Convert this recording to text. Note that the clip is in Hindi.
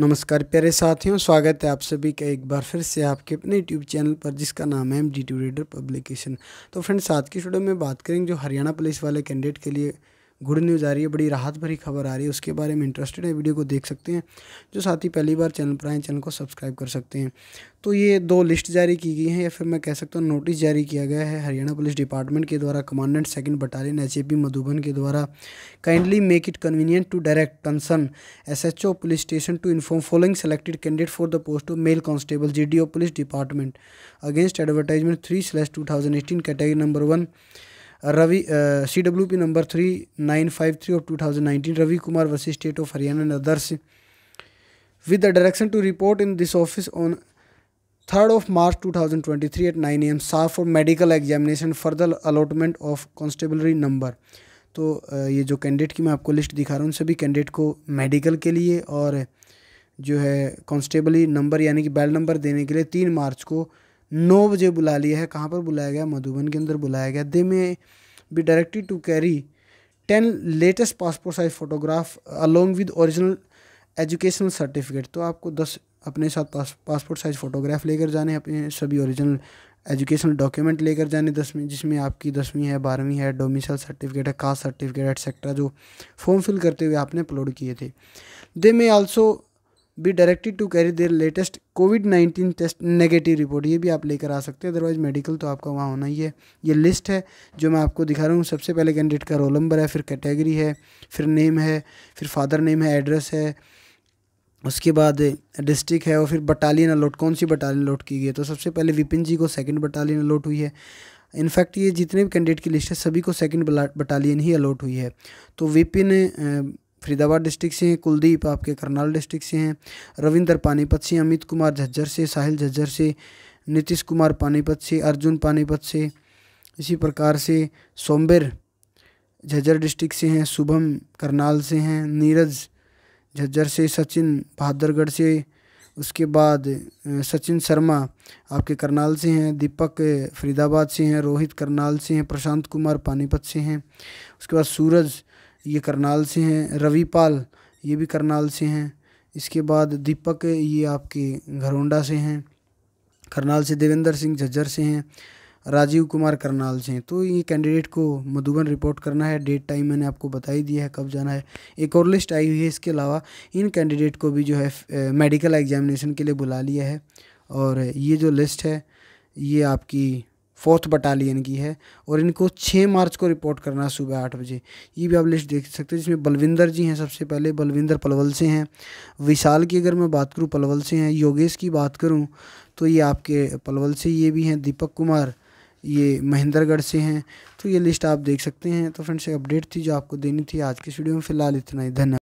नमस्कार प्यारे साथियों स्वागत है आप सभी का एक बार फिर से आपके अपने यूट्यूब चैनल पर जिसका नाम है M D two reader publication तो फ्रेंड्स आज की स्टूडियो में बात करेंगे जो हरियाणा पुलिस वाले कैंडिडेट के लिए गुड न्यूज़ आ रही है बड़ी राहत भरी खबर आ रही है उसके बारे में इंटरेस्टेड है वीडियो को देख सकते हैं जो साथी पहली बार चैनल पर आए चैनल को सब्सक्राइब कर सकते हैं तो ये दो लिस्ट जारी की गई हैं या फिर मैं कह सकता हूँ नोटिस जारी किया गया है हरियाणा पुलिस डिपार्टमेंट के द्वारा commandant second battalion H Madhuban के द्वारा kindly make it convenient to direct concern SHO police station to inform following selected candidate for the post of male constable G police department against advertisement three slash two thousand eighteen category number one Ravi C W P number three nine five three of two thousand nineteen Ravi Kumar versus state of Haryana with direction to report in this office on third of March two thousand twenty three at nine A M sharp for medical examination further allotment of constabulary number तो ये जो कैंडिडेट की मैं आपको लिस्ट दिखा रहा हूँ उन सभी कैंडिडेट को मेडिकल के लिए और जो है कॉन्स्टेबली नंबर यानी कि बैल नंबर देने के लिए तीन मार्च को नौ बजे बुला लिया है कहाँ पर बुलाया गया मधुबन के अंदर बुलाया गया they may be directed to carry ten latest passport size photograph along with original educational certificate तो आपको दस अपने साथ पास पासपोर्ट साइज फ़ोटोग्राफ लेकर जाने अपने सभी ओरिजिनल एजुकेशनल डॉक्यूमेंट लेकर जाने दसवीं जिसमें आपकी दसवीं है बारहवीं है डोमिसल सर्टिफिकेट है कास्ट सर्टिफिकेट एट्सेट्रा जो फॉर्म फिल करते हुए आपने अपलोड किए थे they may also be directed to carry their latest covid nineteen test negative report ये भी आप लेकर आ सकते हैं अदरवाइज मेडिकल तो आपका वहाँ होना ही है ये लिस्ट है जो मैं आपको दिखा रहा हूँ सबसे पहले कैंडिडेट का रोल नंबर है फिर कैटेगरी है फिर नेम है फिर फादर नेम है एड्रेस है उसके बाद डिस्ट्रिक्ट है और फिर बटालियन अलॉट कौन सी बटालियन अलॉट की गई है तो सबसे पहले विपिन जी को सेकंड बटालियन अलॉट हुई है इनफैक्ट ये जितने भी कैंडिडेट की लिस्ट है सभी को सेकंड बटालियन ही अलॉट हुई है तो विपिन फरीदाबाद डिस्ट्रिक्ट से हैं कुलदीप आपके करनाल डिस्ट्रिक्ट से हैं रविंदर पानीपत से अमित कुमार झज्जर से साहिल झज्जर से नीतीश कुमार पानीपत से अर्जुन पानीपत से इसी प्रकार से सोमबेर झज्जर डिस्ट्रिक्ट से हैं शुभम करनाल से हैं नीरज झज्जर से सचिन बहादुरगढ़ से उसके बाद सचिन शर्मा आपके करनाल से हैं दीपक फरीदाबाद से हैं रोहित करनाल से हैं प्रशांत कुमार पानीपत से हैं उसके बाद सूरज ये करनाल से हैं रवि पाल ये भी करनाल से हैं इसके बाद दीपक ये आपके घरोंडा से हैं करनाल से देवेंद्र सिंह झज्जर से हैं राजीव कुमार करनाल से हैं तो ये कैंडिडेट को मधुबन रिपोर्ट करना है डेट टाइम मैंने आपको बता ही दिया है कब जाना है एक और लिस्ट आई हुई है इसके अलावा इन कैंडिडेट को भी जो है मेडिकल एग्जामिनेशन के लिए बुला लिया है और ये जो लिस्ट है ये आपकी फोर्थ बटालियन की है और इनको छः मार्च को रिपोर्ट करना सुबह आठ बजे ये भी आप लिस्ट देख सकते हैं जिसमें बलविंदर जी हैं सबसे पहले बलविंदर पलवल से हैं विशाल की अगर मैं बात करूँ पलवल से हैं योगेश की बात करूँ तो ये आपके पलवल से ये भी हैं दीपक कुमार ये महेंद्रगढ़ से हैं तो ये लिस्ट आप देख सकते हैं तो फ्रेंड्स अपडेट थी जो आपको देनी थी आज की वीडियो में फिलहाल इतना ही धन्यवाद